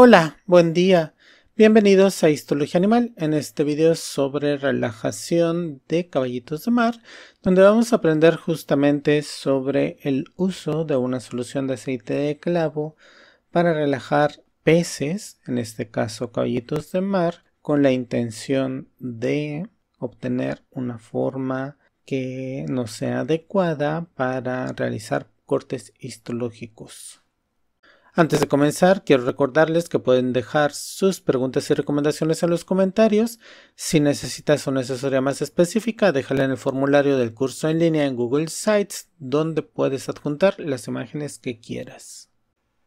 Hola, buen día. Bienvenidos a Histología Animal. En este video sobre relajación de caballitos de mar, donde vamos a aprender justamente sobre el uso de una solución de aceite de clavo para relajar peces, en este caso caballitos de mar, con la intención de obtener una forma que no sea adecuada para realizar cortes histológicos. Antes de comenzar, quiero recordarles que pueden dejar sus preguntas y recomendaciones en los comentarios. Si necesitas una asesoría más específica, déjala en el formulario del curso en línea en Google Sites, donde puedes adjuntar las imágenes que quieras.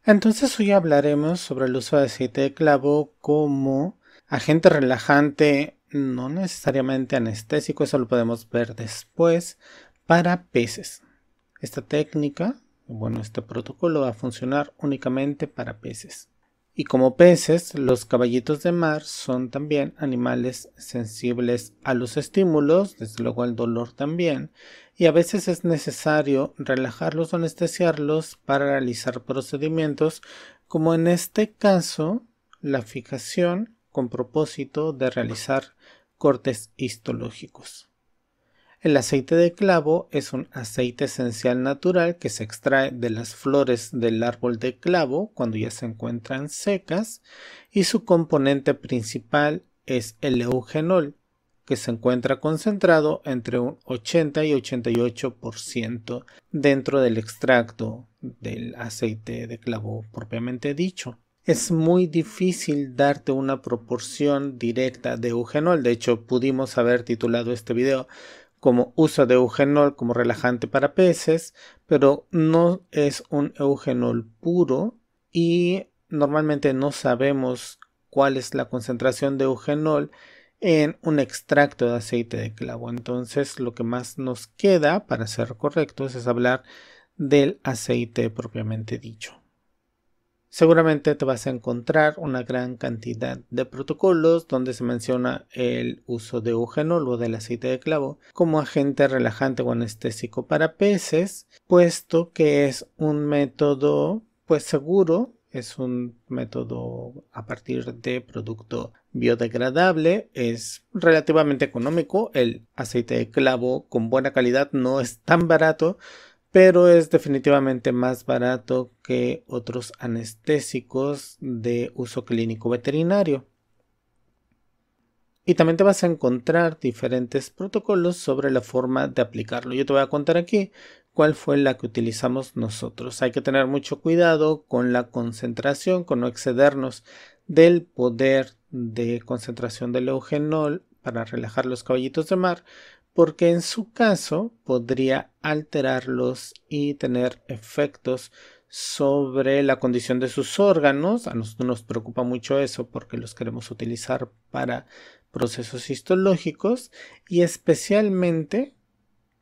Entonces hoy hablaremos sobre el uso de aceite de clavo como agente relajante, no necesariamente anestésico, eso lo podemos ver después, para peces. Esta técnica bueno, este protocolo va a funcionar únicamente para peces. Y como peces, los caballitos de mar son también animales sensibles a los estímulos, desde luego al dolor también, y a veces es necesario relajarlos o anestesiarlos para realizar procedimientos, como en este caso la fijación con propósito de realizar cortes histológicos. El aceite de clavo es un aceite esencial natural que se extrae de las flores del árbol de clavo cuando ya se encuentran secas y su componente principal es el eugenol, que se encuentra concentrado entre un 80 y 88% dentro del extracto del aceite de clavo propiamente dicho. Es muy difícil darte una proporción directa de eugenol, de hecho pudimos haber titulado este video como uso de eugenol como relajante para peces, pero no es un eugenol puro y normalmente no sabemos cuál es la concentración de eugenol en un extracto de aceite de clavo. Entonces lo que más nos queda para ser correctos es hablar del aceite propiamente dicho seguramente te vas a encontrar una gran cantidad de protocolos donde se menciona el uso de eugenol o del aceite de clavo como agente relajante o anestésico para peces, puesto que es un método pues seguro, es un método a partir de producto biodegradable, es relativamente económico, el aceite de clavo con buena calidad no es tan barato, pero es definitivamente más barato que otros anestésicos de uso clínico veterinario. Y también te vas a encontrar diferentes protocolos sobre la forma de aplicarlo. Yo te voy a contar aquí cuál fue la que utilizamos nosotros. Hay que tener mucho cuidado con la concentración, con no excedernos del poder de concentración del eugenol para relajar los caballitos de mar, porque en su caso podría alterarlos y tener efectos sobre la condición de sus órganos. A nosotros nos preocupa mucho eso porque los queremos utilizar para procesos histológicos y especialmente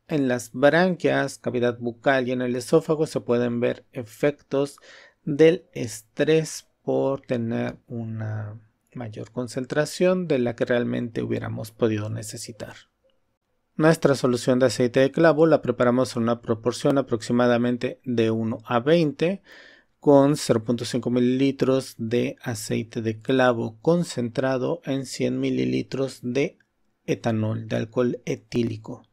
en las branquias, cavidad bucal y en el esófago se pueden ver efectos del estrés por tener una mayor concentración de la que realmente hubiéramos podido necesitar. Nuestra solución de aceite de clavo la preparamos en una proporción aproximadamente de 1 a 20 con 0.5 mililitros de aceite de clavo concentrado en 100 mililitros de etanol, de alcohol etílico.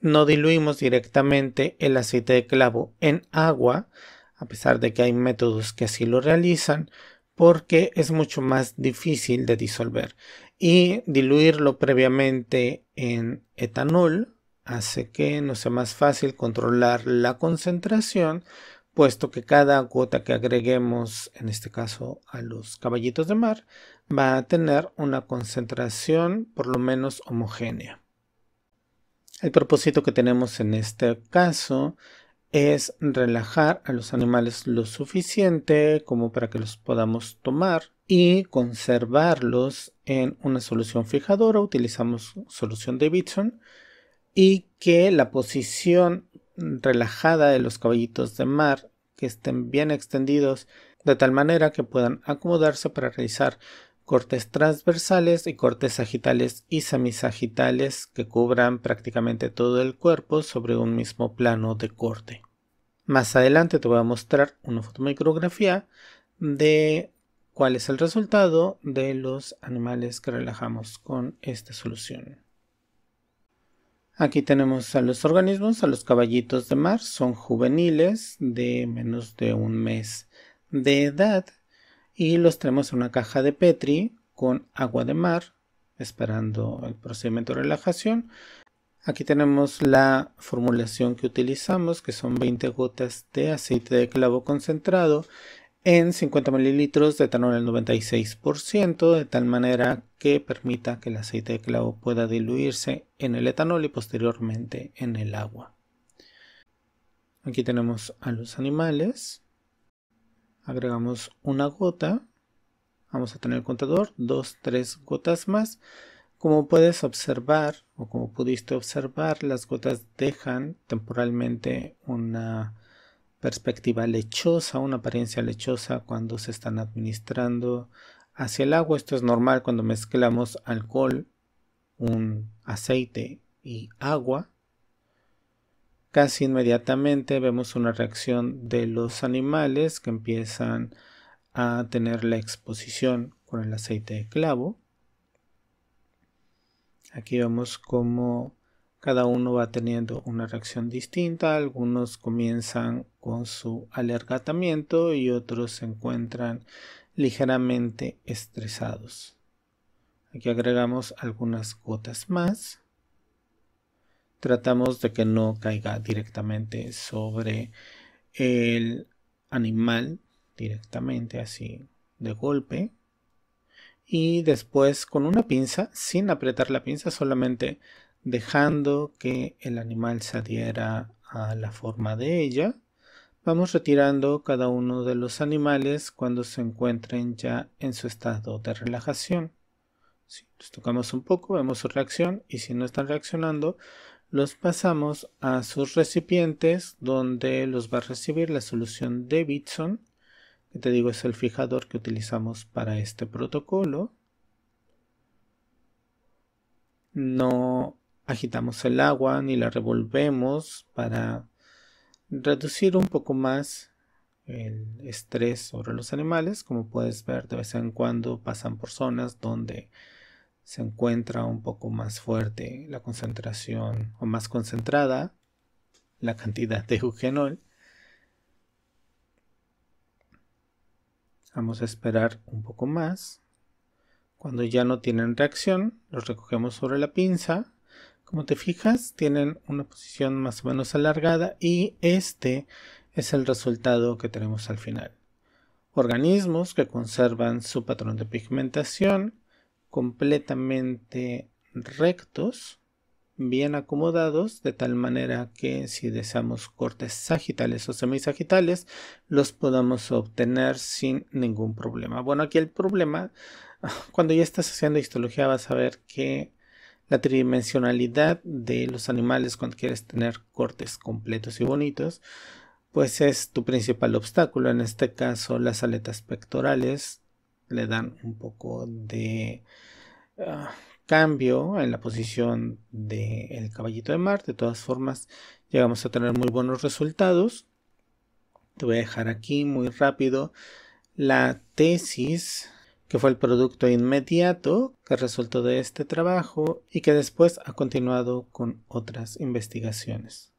No diluimos directamente el aceite de clavo en agua, a pesar de que hay métodos que así lo realizan, porque es mucho más difícil de disolver y diluirlo previamente en etanol hace que nos sea más fácil controlar la concentración, puesto que cada gota que agreguemos, en este caso a los caballitos de mar, va a tener una concentración por lo menos homogénea. El propósito que tenemos en este caso es relajar a los animales lo suficiente como para que los podamos tomar y conservarlos en una solución fijadora. Utilizamos solución de Bitson y que la posición relajada de los caballitos de mar que estén bien extendidos de tal manera que puedan acomodarse para realizar cortes transversales y cortes sagitales y semisagitales que cubran prácticamente todo el cuerpo sobre un mismo plano de corte. Más adelante te voy a mostrar una fotomicrografía de cuál es el resultado de los animales que relajamos con esta solución. Aquí tenemos a los organismos, a los caballitos de mar, son juveniles de menos de un mes de edad y los tenemos en una caja de Petri con agua de mar, esperando el procedimiento de relajación. Aquí tenemos la formulación que utilizamos, que son 20 gotas de aceite de clavo concentrado en 50 mililitros de etanol al 96%, de tal manera que permita que el aceite de clavo pueda diluirse en el etanol y posteriormente en el agua. Aquí tenemos a los animales. Agregamos una gota. Vamos a tener el contador, dos, tres gotas más. Como puedes observar o como pudiste observar, las gotas dejan temporalmente una perspectiva lechosa, una apariencia lechosa cuando se están administrando hacia el agua. Esto es normal cuando mezclamos alcohol, un aceite y agua. Casi inmediatamente vemos una reacción de los animales que empiezan a tener la exposición con el aceite de clavo. Aquí vemos cómo cada uno va teniendo una reacción distinta, algunos comienzan con su alergatamiento y otros se encuentran ligeramente estresados. Aquí agregamos algunas gotas más. Tratamos de que no caiga directamente sobre el animal, directamente así de golpe. Y después con una pinza, sin apretar la pinza, solamente dejando que el animal se adhiera a la forma de ella. Vamos retirando cada uno de los animales cuando se encuentren ya en su estado de relajación. Si los tocamos un poco, vemos su reacción y si no están reaccionando, los pasamos a sus recipientes donde los va a recibir la solución de Bitson. que te digo es el fijador que utilizamos para este protocolo. No agitamos el agua ni la revolvemos para reducir un poco más el estrés sobre los animales. Como puedes ver, de vez en cuando pasan por zonas donde se encuentra un poco más fuerte la concentración o más concentrada la cantidad de eugenol. Vamos a esperar un poco más. Cuando ya no tienen reacción, los recogemos sobre la pinza como te fijas, tienen una posición más o menos alargada y este es el resultado que tenemos al final. Organismos que conservan su patrón de pigmentación completamente rectos, bien acomodados, de tal manera que si deseamos cortes sagitales o semisagitales, los podamos obtener sin ningún problema. Bueno, aquí el problema, cuando ya estás haciendo histología vas a ver que la tridimensionalidad de los animales cuando quieres tener cortes completos y bonitos, pues es tu principal obstáculo. En este caso, las aletas pectorales le dan un poco de ah, cambio en la posición del caballito de mar. De todas formas, llegamos a tener muy buenos resultados. Te voy a dejar aquí muy rápido la tesis que fue el producto inmediato que resultó de este trabajo y que después ha continuado con otras investigaciones.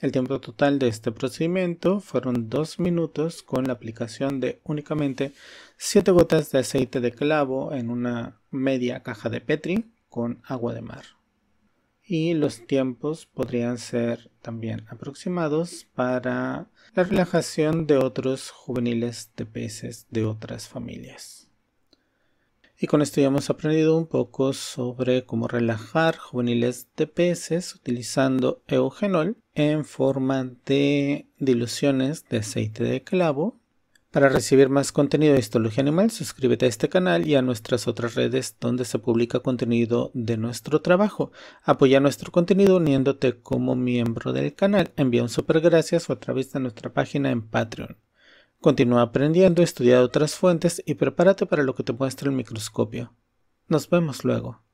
El tiempo total de este procedimiento fueron dos minutos con la aplicación de únicamente siete gotas de aceite de clavo en una media caja de Petri con agua de mar y los tiempos podrían ser también aproximados para la relajación de otros juveniles de peces de otras familias. Y con esto ya hemos aprendido un poco sobre cómo relajar juveniles de peces utilizando eugenol en forma de diluciones de aceite de clavo para recibir más contenido de Histología Animal, suscríbete a este canal y a nuestras otras redes donde se publica contenido de nuestro trabajo. Apoya nuestro contenido uniéndote como miembro del canal. Envía un super gracias o a través de nuestra página en Patreon. Continúa aprendiendo, estudia otras fuentes y prepárate para lo que te muestra el microscopio. Nos vemos luego.